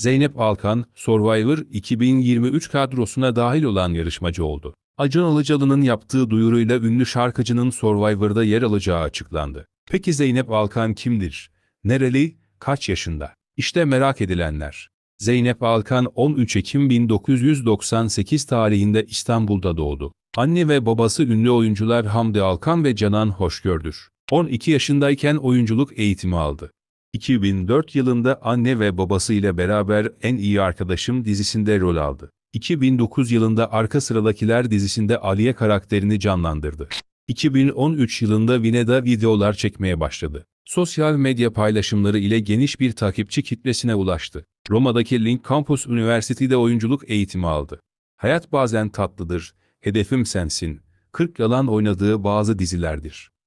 Zeynep Alkan, Survivor 2023 kadrosuna dahil olan yarışmacı oldu. Acun Ilıcalı'nın yaptığı duyuruyla ünlü şarkıcının Survivor'da yer alacağı açıklandı. Peki Zeynep Alkan kimdir? Nereli? Kaç yaşında? İşte merak edilenler. Zeynep Alkan 13 Ekim 1998 tarihinde İstanbul'da doğdu. Anne ve babası ünlü oyuncular Hamdi Alkan ve Canan Hoşgördür. 12 yaşındayken oyunculuk eğitimi aldı. 2004 yılında anne ve babasıyla beraber En İyi Arkadaşım dizisinde rol aldı. 2009 yılında Arka Sıradakiler dizisinde Aliye karakterini canlandırdı. 2013 yılında Vine'da videolar çekmeye başladı. Sosyal medya paylaşımları ile geniş bir takipçi kitlesine ulaştı. Roma'daki Link Campus Üniversitesi'de oyunculuk eğitimi aldı. Hayat bazen tatlıdır, hedefim sensin, 40 yalan oynadığı bazı dizilerdir.